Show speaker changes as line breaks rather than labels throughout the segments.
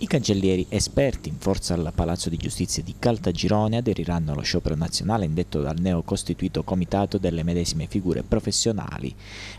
I cancellieri esperti in forza al Palazzo di Giustizia di Caltagirone aderiranno allo sciopero nazionale indetto dal neocostituito Comitato delle medesime figure professionali.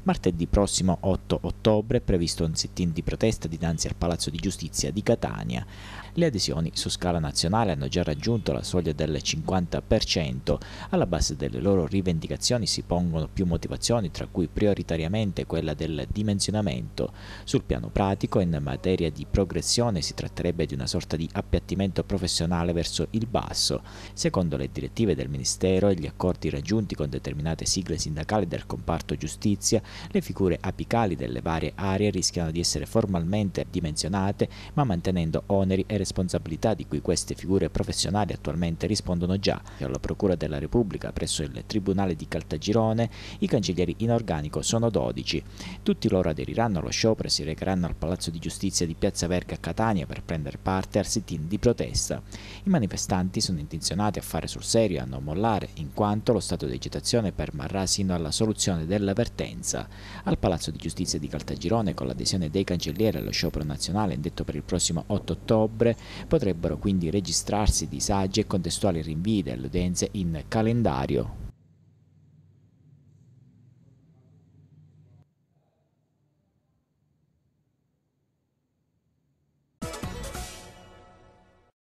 Martedì prossimo 8 ottobre è previsto un sit-in di protesta dinanzi al Palazzo di Giustizia di Catania. Le adesioni su scala nazionale hanno già raggiunto la soglia del 50%. Alla base delle loro rivendicazioni si pongono più motivazioni, tra cui prioritariamente quella del dimensionamento. Sul piano pratico, in materia di progressione, si tratta tratterebbe di una sorta di appiattimento professionale verso il basso, secondo le direttive del Ministero e gli accordi raggiunti con determinate sigle sindacali del comparto giustizia, le figure apicali delle varie aree rischiano di essere formalmente dimensionate, ma mantenendo oneri e responsabilità di cui queste figure professionali attualmente rispondono già. E Alla Procura della Repubblica presso il Tribunale di Caltagirone i cancellieri in organico sono 12. Tutti loro aderiranno allo sciopero e si recheranno al Palazzo di Giustizia di Piazza Verga a Catania per per prendere parte al sit-in di protesta. I manifestanti sono intenzionati a fare sul serio e a non mollare, in quanto lo stato di agitazione permarrà sino alla soluzione della vertenza. Al Palazzo di Giustizia di Caltagirone, con l'adesione dei cancellieri allo sciopero nazionale indetto per il prossimo 8 ottobre, potrebbero quindi registrarsi disagi e contestuali rinvii delle udienze in calendario.